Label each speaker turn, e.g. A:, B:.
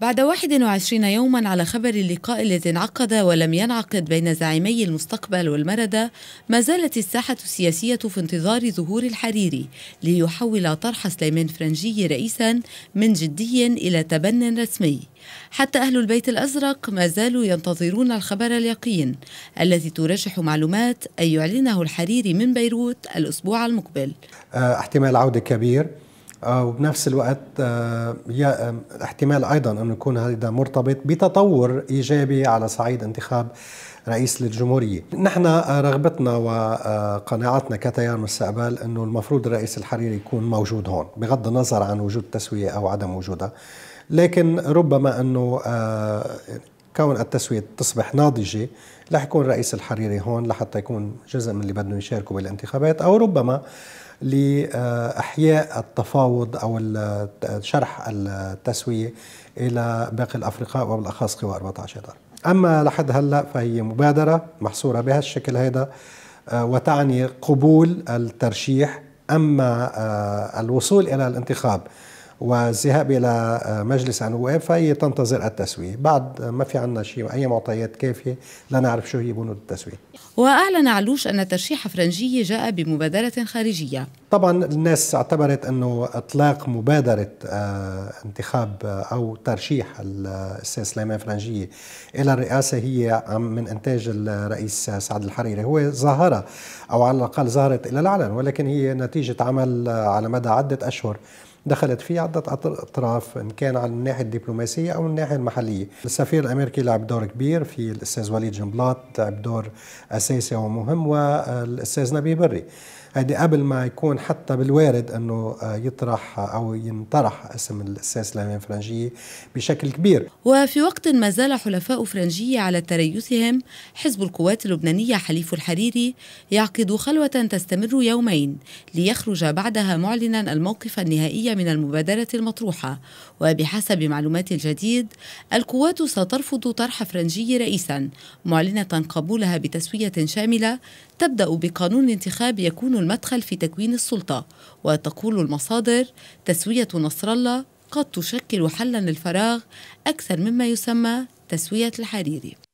A: بعد 21 يوما على خبر اللقاء الذي انعقد ولم ينعقد بين زعيمي المستقبل والمردة ما زالت الساحة السياسية في انتظار ظهور الحريري ليحول طرح سليمان فرنجي رئيسا من جدي إلى تبن رسمي حتى أهل البيت الأزرق ما زالوا ينتظرون الخبر اليقين الذي ترشح معلومات أن يعلنه الحريري من بيروت الأسبوع المقبل آه، احتمال
B: عودة كبير آه، وبنفس الوقت آه،
A: آه، احتمال
B: ايضا انه يكون هذا مرتبط بتطور ايجابي على صعيد انتخاب رئيس للجمهوريه. نحن رغبتنا وقناعتنا كتيار مستقبل انه المفروض الرئيس الحريري يكون موجود هون بغض النظر عن وجود تسويه او عدم وجودها. لكن ربما انه كون التسوية تصبح ناضجة رح يكون رئيس الحريري هون لحتى يكون جزء من اللي بدهم يشاركوا بالانتخابات أو ربما لإحياء التفاوض أو شرح التسوية إلى باقي الأفرقاء وبالأخص قوى 14 دار. أما لحد هلأ فهي مبادرة محصورة بهالشكل هيدا آه، وتعني قبول الترشيح أما آه، الوصول إلى الانتخاب والذهاب الى آه، مجلس النواب فهي تنتظر التسويه، بعد ما في عندنا شيء اي معطيات كافيه لنعرف شو هي بنود التسويه.
A: واعلن علوش ان ترشيح فرنجيه جاء بمبادره خارجيه
B: طبعا الناس اعتبرت انه اطلاق مبادره آه، انتخاب آه، او ترشيح الاستاذ سليمان فرنجيه الى الرئاسه هي من انتاج الرئيس سعد الحريري هو ظاهره او على الاقل ظهرت الى العلن ولكن هي نتيجه عمل آه، على مدى عده اشهر دخلت فيه عدة أطراف إن كان على الناحية الدبلوماسية أو الناحية المحلية السفير الأمريكي لعب دور كبير في الأستاذ وليد جنبلاط لعب دور أساسي ومهم والأستاذ نبي بري هيدي قبل ما يكون حتى بالوارد انه آه، يطرح او ينطرح اسم الاساس الامام فرنجيه بشكل كبير
A: وفي وقت ما زال حلفاء فرنجيه على تريثهم حزب القوات اللبنانيه حليف الحريري يعقد خلوه تستمر يومين ليخرج بعدها معلنا الموقف النهائي من المبادره المطروحه وبحسب معلومات الجديد القوات سترفض طرح فرنجي رئيسا معلنه قبولها بتسويه شامله تبدا بقانون انتخاب يكون المدخل في تكوين السلطة وتقول المصادر تسوية نصر الله قد تشكل حلا للفراغ أكثر مما يسمى تسوية الحريري